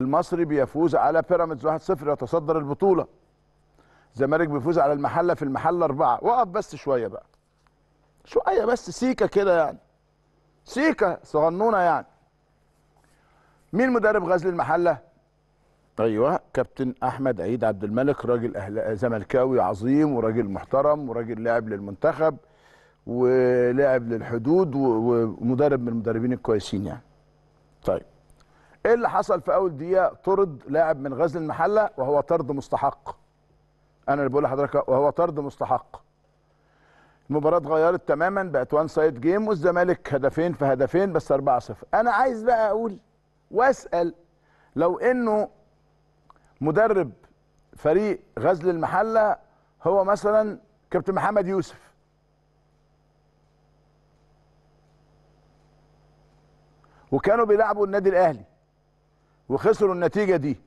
المصري بيفوز على بيراميدز 1-0 يتصدر البطوله الزمالك بيفوز على المحله في المحله 4، وقف بس شويه بقى شويه بس سيكا كده يعني سيكا صغنونه يعني مين مدرب غزل المحله ايوه كابتن احمد عيد عبد الملك راجل أهل... زملكاوي عظيم وراجل محترم وراجل لاعب للمنتخب ولاعب للحدود ومدرب من المدربين الكويسين يعني طيب ايه اللي حصل في اول دقيقه طرد لاعب من غزل المحله وهو طرد مستحق انا اللي بقول لحضرتك وهو طرد مستحق المباراه اتغيرت تماما بقت وان سايد جيم والزمالك هدفين في هدفين بس 4 0 انا عايز بقى اقول واسال لو انه مدرب فريق غزل المحله هو مثلا كابتن محمد يوسف وكانوا بيلعبوا النادي الاهلي وخسروا النتيجه دي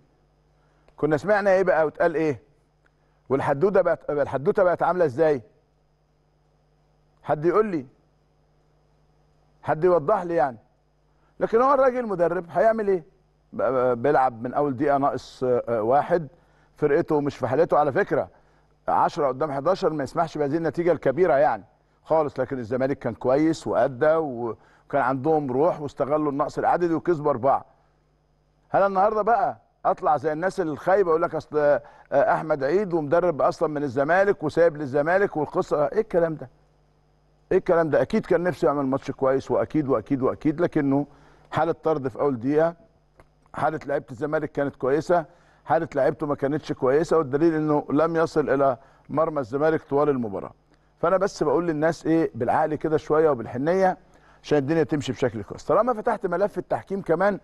كنا سمعنا ايه بقى واتقال ايه والحدوته بقت الحدوته بقت عامله ازاي حد يقول لي حد يوضح لي يعني لكن هو الراجل مدرب هيعمل ايه بيلعب من اول دقيقه ناقص آه، آه، واحد فرقته مش في حالته على فكره 10 قدام 11 ما يسمحش بهذه النتيجه الكبيره يعني خالص لكن الزمالك كان كويس وادى وكان عندهم روح واستغلوا النقص العددي وكسبوا اربعه هل النهارده بقى اطلع زي الناس الخايبه يقول لك اصل آه، آه، احمد عيد ومدرب اصلا من الزمالك وسايب للزمالك والقصه ايه الكلام ده؟ ايه الكلام ده؟ اكيد كان نفسه يعمل ماتش كويس واكيد واكيد واكيد لكنه حاله طرد في اول دقيقه حاله لعيبه الزمالك كانت كويسه حاله لعيبته ما كانتش كويسه والدليل انه لم يصل الى مرمى الزمالك طوال المباراه. فانا بس بقول للناس ايه بالعقل كده شويه وبالحنيه عشان الدنيا تمشي بشكل كويس. طالما فتحت ملف التحكيم كمان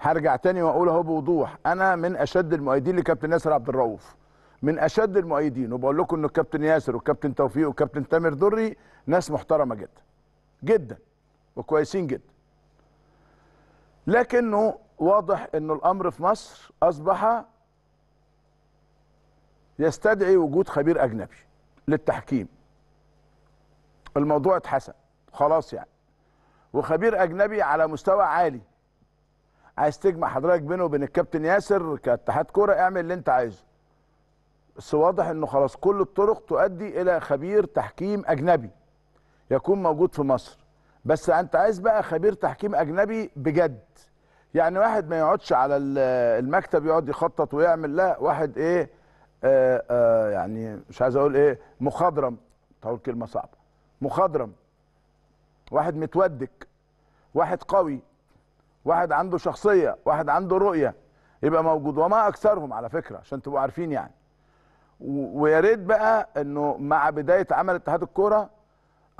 هرجع تاني واقول اهو بوضوح انا من اشد المؤيدين لكابتن ياسر عبد الرؤوف من اشد المؤيدين وبقول لكم ان الكابتن ياسر والكابتن توفيق والكابتن تامر دري ناس محترمه جدا جدا وكويسين جدا لكنه واضح ان الامر في مصر اصبح يستدعي وجود خبير اجنبي للتحكيم الموضوع اتحسن خلاص يعني وخبير اجنبي على مستوى عالي عايز تجمع حضرتك بينه وبين الكابتن ياسر كاتحاد كوره اعمل اللي انت عايزه بس واضح انه خلاص كل الطرق تؤدي الى خبير تحكيم اجنبي يكون موجود في مصر بس انت عايز بقى خبير تحكيم اجنبي بجد يعني واحد ما يقعدش على المكتب يقعد يخطط ويعمل لا واحد ايه آه آه يعني مش عايز اقول ايه مخضرم تقول كلمه صعبه مخضرم واحد متودك واحد قوي واحد عنده شخصيه واحد عنده رؤيه يبقى موجود وما اكثرهم على فكره عشان تبقوا عارفين يعني ويا ريت بقى انه مع بدايه عمل اتحاد الكوره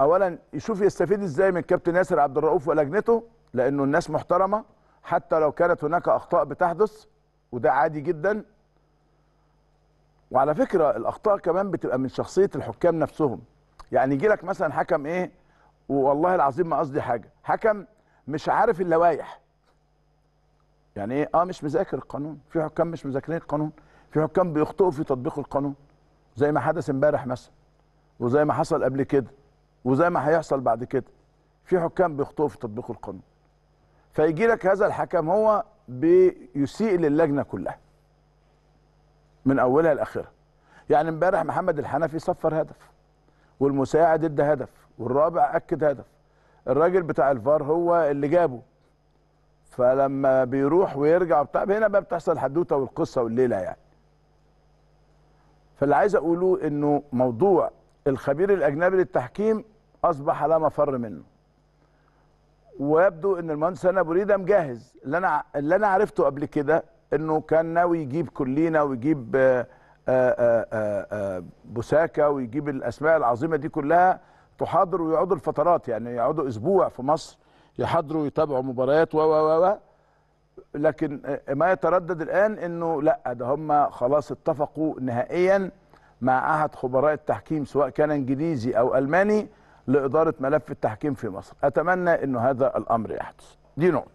اولا يشوف يستفيد ازاي من كابتن ياسر عبد الرؤوف ولجنته لانه الناس محترمه حتى لو كانت هناك اخطاء بتحدث وده عادي جدا وعلى فكره الاخطاء كمان بتبقى من شخصيه الحكام نفسهم يعني يجي لك مثلا حكم ايه والله العظيم ما قصدي حاجه حكم مش عارف اللوائح يعني ايه اه مش مذاكر القانون في حكام مش مذاكرين القانون في حكام بيخطئوا في تطبيق القانون زي ما حدث امبارح مثلا وزي ما حصل قبل كده وزي ما هيحصل بعد كده في حكام بيخطئوا في تطبيق القانون فيجي لك هذا الحكم هو بيسيء للجنه كلها من اولها لاخرها يعني امبارح محمد الحنفي صفر هدف والمساعد ادى هدف والرابع اكد هدف الراجل بتاع الفار هو اللي جابه فلما بيروح ويرجع بتاع هنا بقى بتحصل حدوته والقصه والليله يعني فاللي عايز اقوله انه موضوع الخبير الاجنبي للتحكيم اصبح لا مفر منه ويبدو ان المهندس ابو بريده مجهز اللي انا اللي انا عرفته قبل كده انه كان ناوي يجيب كلينا ويجيب آه، آه، آه، بوساكا ويجيب الاسماء العظيمه دي كلها تحاضر ويقعدوا الفترات يعني يقعدوا اسبوع في مصر يحضروا ويتابعوا مباريات و و و لكن ما يتردد الان انه لا ده هم خلاص اتفقوا نهائيا مع احد خبراء التحكيم سواء كان انجليزي او الماني لاداره ملف التحكيم في مصر اتمنى انه هذا الامر يحدث دي نقطه